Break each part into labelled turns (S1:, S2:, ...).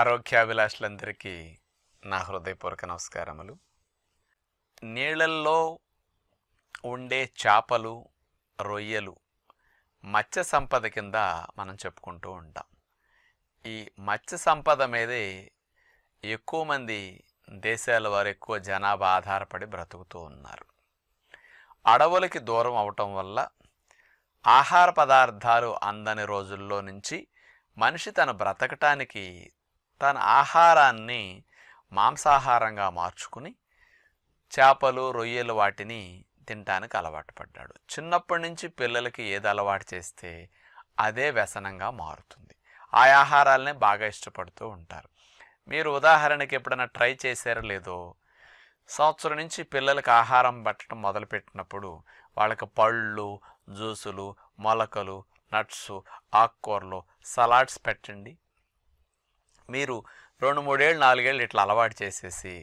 S1: ఆరోగ్యాభిలాషులందరికీ నా హృదయపూర్వక నమస్కారములు నీళ్ళల్లో ఉండే చేపలు రొయ్యలు మత్స్య సంపద కింద మనం చెప్పుకుంటూ ఉంటాం ఈ మత్స్య సంపద మీదే ఎక్కువ మంది దేశాల వారు ఎక్కువ జనాభా ఆధారపడి బ్రతుకుతూ ఉన్నారు అడవులకి దూరం అవటం వల్ల ఆహార పదార్థాలు అందని రోజుల్లో నుంచి మనిషి తను బ్రతకటానికి తన ఆహారాన్ని మాంసాహారంగా మార్చుకుని చేపలు రొయ్యలు వాటిని తినటానికి అలవాటు పడ్డాడు చిన్నప్పటి నుంచి పిల్లలకి ఏది అలవాటు చేస్తే అదే వ్యసనంగా మారుతుంది ఆ ఆహారాలనే బాగా ఇష్టపడుతూ ఉంటారు మీరు ఉదాహరణకి ఎప్పుడైనా ట్రై చేశారో లేదో సంవత్సరం నుంచి పిల్లలకు ఆహారం పెట్టడం మొదలుపెట్టినప్పుడు వాళ్ళకి పళ్ళు జ్యూసులు మొలకలు నట్స్ ఆకుకూరలు సలాడ్స్ పెట్టండి మీరు రెండు మూడేళ్ళు నాలుగేళ్ళు ఇట్లా అలవాటు చేసేసి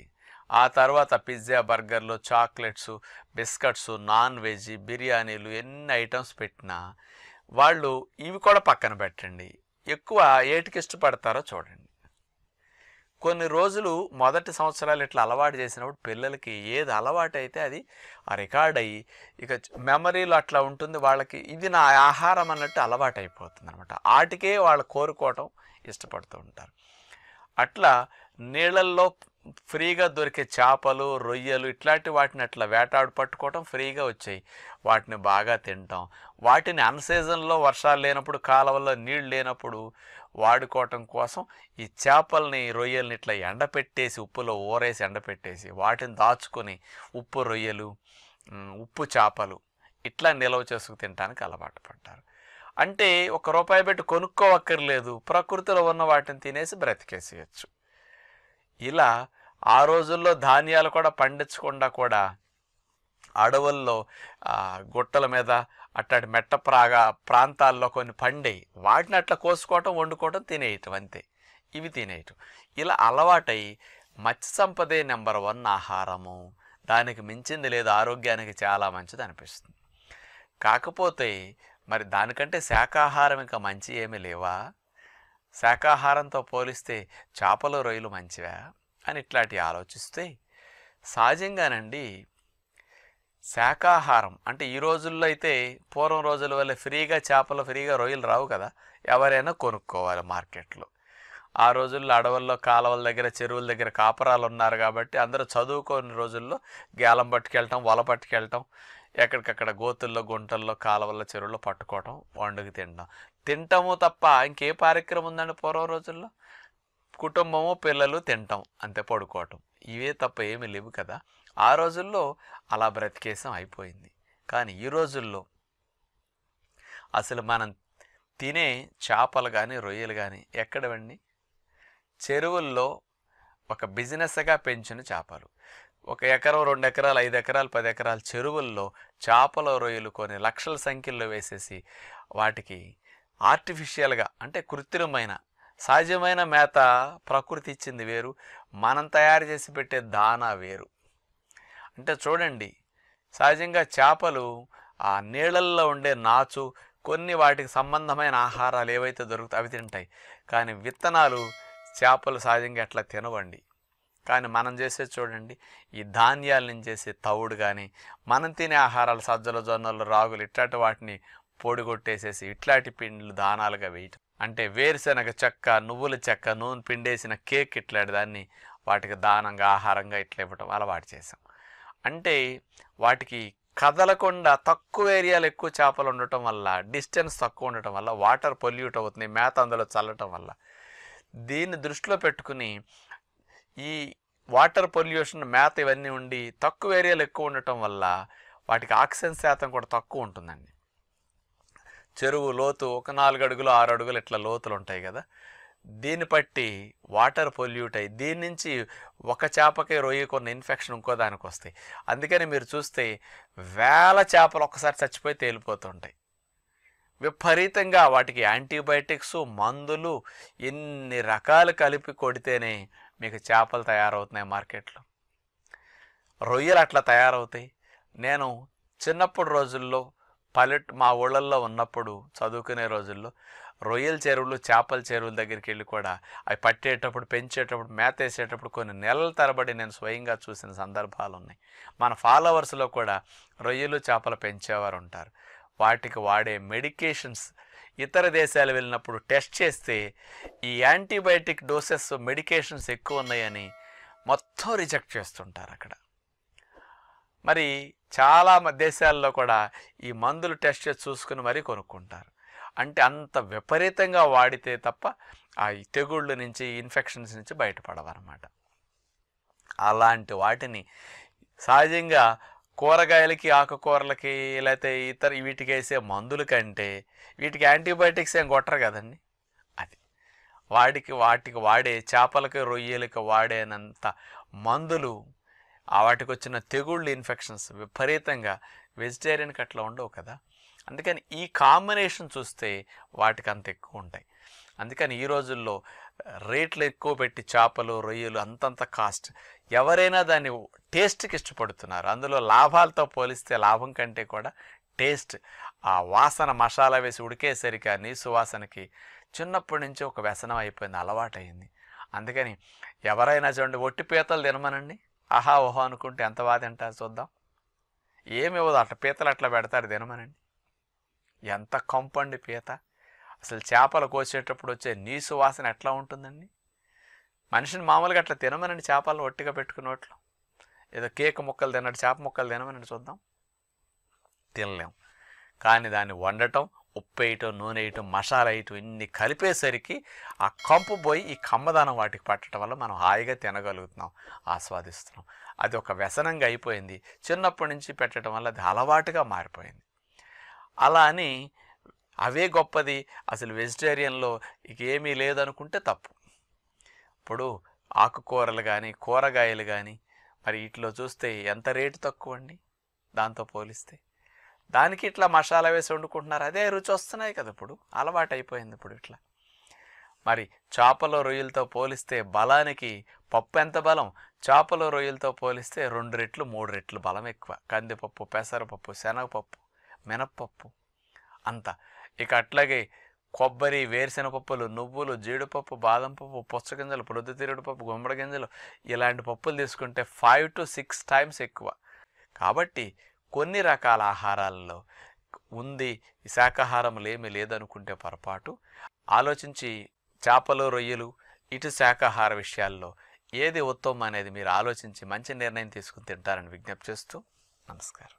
S1: ఆ తర్వాత పిజ్జా బర్గర్లు చాక్లెట్స్ బిస్కట్స్ నాన్ వెజ్ బిర్యానీలు ఎన్ని ఐటమ్స్ పెట్టినా వాళ్ళు ఇవి కూడా పక్కన పెట్టండి ఎక్కువ ఏటికి ఇష్టపడతారో చూడండి కొన్ని రోజులు మొదటి సంవత్సరాలు ఇట్లా అలవాటు చేసినప్పుడు పిల్లలకి ఏది అలవాటు అయితే అది రికార్డ్ అయ్యి ఇక మెమరీలో అట్లా ఉంటుంది వాళ్ళకి ఇది నా ఆహారం అన్నట్టు అలవాటు అయిపోతుంది అనమాట ఆటికే వాళ్ళు కోరుకోవటం ఇష్టపడుతూ ఉంటారు అట్లా నీళ్ళల్లో ఫ్రీగా దొరికే చేపలు రొయ్యలు ఇట్లాంటి వాటిని అట్లా వేటాడు పట్టుకోవటం ఫ్రీగా వచ్చాయి వాటిని బాగా తింటాం వాటిని అన్సీజన్లో వర్షాలు లేనప్పుడు కాలువల్లో నీళ్ళు లేనప్పుడు వాడుకోవటం కోసం ఈ చేపల్ని రొయ్యల్ని ఇట్లా ఎండపెట్టేసి ఉప్పులో ఊరేసి ఎండపెట్టేసి వాటిని దాచుకొని ఉప్పు రొయ్యలు ఉప్పు చేపలు ఇట్లా నిల్వ చేసుకు తినడానికి అలవాటు పడ్డారు అంటే ఒక రూపాయి పెట్టి కొనుక్కోవక్కర్లేదు ప్రకృతిలో ఉన్న వాటిని తినేసి బ్రతికేసేయచ్చు ఇలా ఆ రోజుల్లో ధాన్యాలు కూడా పండించకుండా కూడా అడవుల్లో గుట్టల మీద అట్టడి మెట్ట ప్రాగా ప్రాంతాల్లో కొన్ని పండి వాటిని అట్లా కోసుకోవటం వండుకోవటం తినేయటం అంతే ఇవి తినేయటం ఇలా అలవాటై మత్స్య సంపదే నెంబర్ వన్ ఆహారము దానికి మించింది లేదు ఆరోగ్యానికి చాలా మంచిది అనిపిస్తుంది కాకపోతే మరి దానికంటే శాకాహారం ఇంకా మంచి ఏమీ లేవా శాకాహారంతో పోలిస్తే చేపలు రొయ్యలు మంచివా అని ఇట్లాంటివి ఆలోచిస్తే సహజంగానండి శాకాహారం అంటే ఈ రోజుల్లో అయితే పూర్వం రోజుల వల్ల ఫ్రీగా చేపలు ఫ్రీగా రొయ్యలు రావు కదా ఎవరైనా కొనుక్కోవాలి మార్కెట్లో ఆ రోజుల్లో అడవుల్లో కాలువల దగ్గర చెరువుల దగ్గర కాపరాలు ఉన్నారు కాబట్టి అందరూ చదువుకోని రోజుల్లో గేలం పట్టుకెళ్ళటం వల పట్టుకెళ్ళటం ఎక్కడికక్కడ గోతుల్లో గుంటల్లో కాలువల్లో చెరువుల్లో పట్టుకోవటం వండుకు తినడం తింటాము తప్ప ఇంకే కార్యక్రమం ఉందండి పూర్వం రోజుల్లో కుటుంబము పిల్లలు తింటాం అంతే పడుకోవటం ఇవే తప్ప ఏమీ లేవు కదా ఆ రోజుల్లో అలా బ్రతికేసం అయిపోయింది కానీ ఈ రోజుల్లో అసలు మనం తినే చేపలు కానీ రొయ్యలు కానీ ఎక్కడవండి చెరువుల్లో ఒక బిజినెస్గా పెంచిన చేపలు ఒక ఎకరం రెండు ఎకరాలు ఐదు ఎకరాలు పది ఎకరాలు చెరువుల్లో చేపల రొయ్యలు కొన్ని లక్షల సంఖ్యల్లో వేసేసి వాటికి ఆర్టిఫిషియల్గా అంటే కృత్రిమమైన సహజమైన మేత ప్రకృతి ఇచ్చింది వేరు మనం తయారు చేసి పెట్టే దానా వేరు అంటే చూడండి సహజంగా చేపలు ఆ నీళ్ళల్లో ఉండే నాచు కొన్ని వాటికి సంబంధమైన ఆహారాలు ఏవైతే దొరుకుతాయి అవి తింటాయి కానీ విత్తనాలు చేపలు సహజంగా ఎట్లా తినవండి కానీ మనం చేసే చూడండి ఈ ధాన్యాల నుంచి చేసే తవుడు కానీ మనం తినే ఆహారాలు సజ్జల జొన్నలు రాగులు ఇట్లాంటి వాటిని పొడిగొట్టేసేసి ఇట్లాంటి పిండ్లు దానాలుగా వేయటం అంటే వేరుశనగ చెక్క నువ్వుల చెక్క నూనె పిండేసిన కేక్ ఇట్లాంటి దాన్ని వాటికి దానంగా ఆహారంగా ఇట్లా ఇవ్వటం అలవాటు చేసాం అంటే వాటికి కదలకుండా తక్కువ ఏరియాలో ఎక్కువ చేపలు ఉండటం వల్ల డిస్టెన్స్ తక్కువ ఉండటం వల్ల వాటర్ పొల్యూట్ అవుతుంది మేత అందులో చల్లటం వల్ల దీన్ని దృష్టిలో పెట్టుకుని ఈ వాటర్ పొల్యూషన్ మేత ఇవన్నీ ఉండి తక్కువ ఏరియాలు ఎక్కువ ఉండటం వల్ల వాటికి ఆక్సిజన్ శాతం కూడా తక్కువ ఉంటుందండి చెరువు లోతు ఒక నాలుగు అడుగులు ఆరు అడుగులు ఇట్లా లోతులు ఉంటాయి కదా దీన్ని బట్టి వాటర్ పొల్యూట్ అయ్యి దీని నుంచి ఒక చేపకి రొయ్యి కొన్ని ఇన్ఫెక్షన్ ఇంకో దానికి వస్తాయి అందుకని మీరు చూస్తే వేల చేపలు ఒక్కసారి చచ్చిపోయి తేలిపోతుంటాయి విపరీతంగా వాటికి యాంటీబయాటిక్స్ మందులు ఎన్ని రకాలు కలిపి కొడితేనే మీకు చేపలు తయారవుతున్నాయి మార్కెట్లో రొయ్యలు అట్లా తయారవుతాయి నేను చిన్నప్పుడు రోజుల్లో పల్లెట్ మా ఊళ్ళల్లో ఉన్నప్పుడు చదువుకునే రోజుల్లో రొయ్యల చెరువులు చేపల చెరువుల దగ్గరికి వెళ్ళి కూడా అవి పట్టేటప్పుడు పెంచేటప్పుడు మేత వేసేటప్పుడు కొన్ని నెలల తరబడి నేను స్వయంగా చూసిన సందర్భాలు ఉన్నాయి మన ఫాలోవర్స్లో కూడా రొయ్యలు చేపలు పెంచేవారు ఉంటారు వాటికి వాడే మెడికేషన్స్ ఇతర దేశాలు వెళ్ళినప్పుడు టెస్ట్ చేస్తే ఈ యాంటీబయాటిక్ డోసెస్ మెడికేషన్స్ ఎక్కువ ఉన్నాయని మొత్తం రిజెక్ట్ చేస్తుంటారు అక్కడ మరి చాలా దేశాల్లో కూడా ఈ మందులు టెస్ట్ చేసి చూసుకుని మరీ కొనుక్కుంటారు అంటే అంత విపరీతంగా వాడితే తప్ప ఆ తెగుళ్ళ నుంచి ఇన్ఫెక్షన్స్ నుంచి బయటపడవన్నమాట అలాంటి వాటిని సహజంగా కూరగాయలకి ఆకుకూరలకి లేకపోతే ఇతర వీటికి వేసే మందుల కంటే వీటికి యాంటీబయాటిక్స్ ఏం కొట్టరు కదండి అది వాటికి వాటికి వాడే చేపలకి రొయ్యలకి వాడేనంత మందులు వాటికి వచ్చిన తెగుళ్ళు ఇన్ఫెక్షన్స్ విపరీతంగా వెజిటేరియన్కి అట్లా ఉండవు కదా అందుకని ఈ కాంబినేషన్ చూస్తే వాటికి అంత ఎక్కువ ఉంటాయి అందుకని ఈ రోజుల్లో రేట్లు ఎక్కువ పెట్టి చేపలు రొయ్యలు అంతంత కాస్ట్ ఎవరైనా దాన్ని టేస్ట్కి ఇష్టపడుతున్నారు అందులో లాభాలతో పోలిస్తే లాభం కంటే కూడా టేస్ట్ ఆ వాసన మసాలా వేసి ఉడికేసరికి ఆ సువాసనకి చిన్నప్పటి నుంచి ఒక వ్యసనం అయిపోయింది అలవాటైంది అందుకని ఎవరైనా చూడండి ఒట్టి పీతలు తినమనండి ఆహా ఓహో అనుకుంటే ఎంత బాధ తింటారు చూద్దాం ఏమి ఇవ్వదు అట్లా పీతలు అట్లా పెడతారు తినమనండి ఎంత కంపండి పీత అసలు చేపలు కోసేటప్పుడు వచ్చే నీసు వాసన ఎట్లా ఉంటుందండి మనిషిని మామూలుగా అట్లా తినమనండి చేపలు ఒట్టిగా పెట్టుకున్నట్లు ఏదో కేక్ ముక్కలు తినట్టు చేప ముక్కలు తినమనండి చూద్దాం తినలేం కానీ దాన్ని వండటం ఉప్పు వేయటం నూనె వేయటం మసాలా వేయటం ఇన్ని కలిపేసరికి ఆ కంపు పోయి ఈ కమ్మదానం వాటికి పట్టడం వల్ల మనం హాయిగా తినగలుగుతున్నాం ఆస్వాదిస్తున్నాం అది ఒక వ్యసనంగా అయిపోయింది చిన్నప్పటి నుంచి పెట్టడం వల్ల అది అలవాటుగా మారిపోయింది అలా అని అవే గొప్పది అసలు వెజిటేరియన్లో ఇక ఏమీ లేదనుకుంటే తప్పు ఇప్పుడు ఆకుకూరలు కానీ కూరగాయలు కానీ మరి వీటిలో చూస్తే ఎంత రేటు తక్కువ అండి దాంతో పోలిస్తే దానికి ఇట్లా మసాలా వేసి వండుకుంటున్నారు అదే రుచి వస్తున్నాయి కదా ఇప్పుడు అలవాటు అయిపోయింది ఇప్పుడు ఇట్లా మరి చేపల రొయ్యలతో పోలిస్తే బలానికి పప్పు ఎంత బలం చేపల రొయ్యలతో పోలిస్తే రెండు రెట్లు మూడు రెట్లు బలం ఎక్కువ కందిపప్పు పెసరపప్పు శనగపప్పు మినప్పప్పు అంత ఇక అట్లాగే కొబ్బరి వేరుశెనపప్పులు నువ్వులు జీడిపప్పు బాదం పప్పు పుచ్చగింజలు ప్రొద్దుతిరుడు పప్పు గుమ్మడి గింజలు ఇలాంటి పప్పులు తీసుకుంటే ఫైవ్ టు సిక్స్ టైమ్స్ ఎక్కువ కాబట్టి కొన్ని రకాల ఆహారాలలో ఉంది శాకాహారం లేమి లేదనుకుంటే పొరపాటు ఆలోచించి చేపలు రొయ్యలు ఇటు శాకాహార విషయాల్లో ఏది ఉత్తమం అనేది మీరు ఆలోచించి మంచి నిర్ణయం తీసుకుని తింటారని విజ్ఞప్తి చేస్తూ నమస్కారం